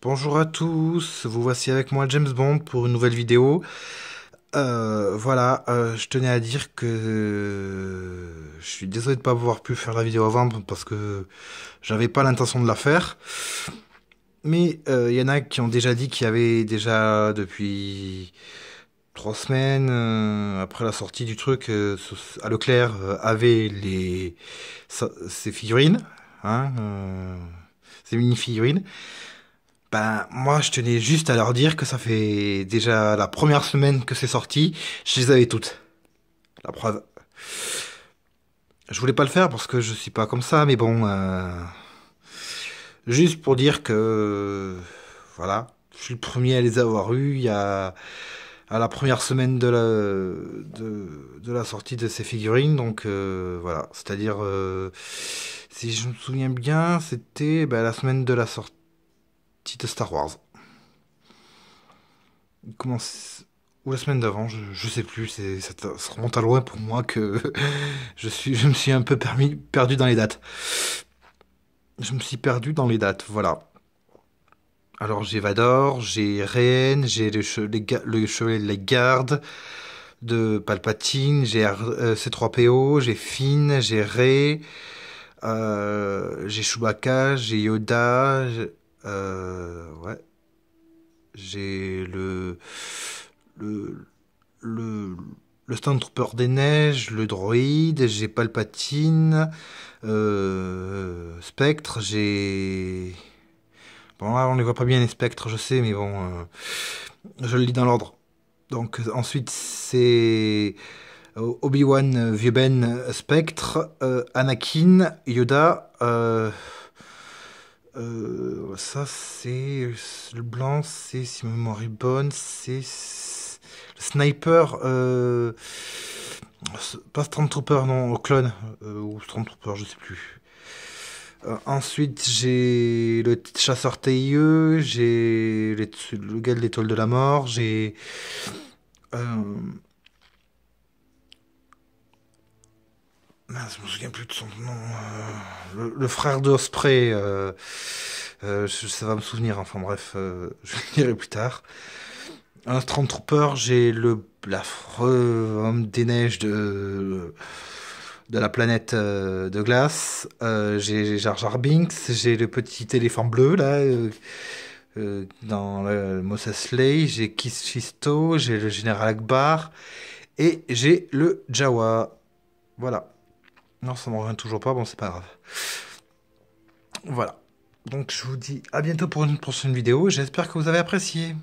Bonjour à tous, vous voici avec moi James Bond pour une nouvelle vidéo. Euh, voilà, euh, je tenais à dire que euh, je suis désolé de ne pas avoir pu faire la vidéo avant parce que j'avais pas l'intention de la faire. Mais il y en a qui ont déjà dit qu'il y avait déjà depuis trois semaines après la sortie du truc à Leclerc avait les ses figurines, hein, ses mini figurines ben, moi, je tenais juste à leur dire que ça fait déjà la première semaine que c'est sorti, je les avais toutes. La preuve. Je voulais pas le faire parce que je suis pas comme ça, mais bon. Euh, juste pour dire que. Voilà. Je suis le premier à les avoir eues, Il y a. À la première semaine de la, de, la sortie de ces figurines. Donc euh, voilà, c'est-à-dire, euh, si je me souviens bien, c'était ben, la semaine de la sortie petite Star Wars. ou la semaine d'avant, je, sais plus, ça, remonte à loin pour moi que je, suis, je me suis un peu perdu dans les dates. Je me suis perdu dans les dates, voilà. Alors j'ai Vador, j'ai Rhaen, j'ai le, le chevalier de la garde de Palpatine, j'ai euh, C3PO, j'ai Finn, j'ai Rey, euh, j'ai Chewbacca, j'ai Yoda, euh, ouais. J'ai le, le, le, le Stormtrooper des Neiges, le droïde, j'ai Palpatine, euh, Spectre, j'ai... Bon, là, on les voit pas bien, les spectres, je sais, mais bon, euh, je le lis dans l'ordre. Donc, ensuite, c'est euh, Obi-Wan, euh, Vieux Ben, Spectre, Anakin, Yoda, euh, euh, ça, c'est. Le blanc, c'est, si ma mémoire est bonne, c'est. Le sniper. Euh, pas Stormtrooper, non, clone. ou euh, ou Stormtrooper, je sais plus. Euh, ensuite, j'ai le chasseur TIE, j'ai le gars de l'étoile de la mort, j'ai. Je je me souviens plus de son nom. Euh, le, frère de Osprey, euh, euh, ça va me souvenir, enfin bref, je le dirai plus tard. Un trooper, j'ai le l'affreux homme des neiges de, de la planète de glace. j'ai Jar Jar Binks, j'ai le petit éléphant bleu là. dans le Mos j'ai Kiss Shisto. j'ai le Général Akbar et j'ai le Jawa. Voilà. Non, ça me revient toujours pas, bon, c'est pas grave. Voilà. Donc je vous dis à bientôt pour une prochaine vidéo, j'espère que vous avez apprécié.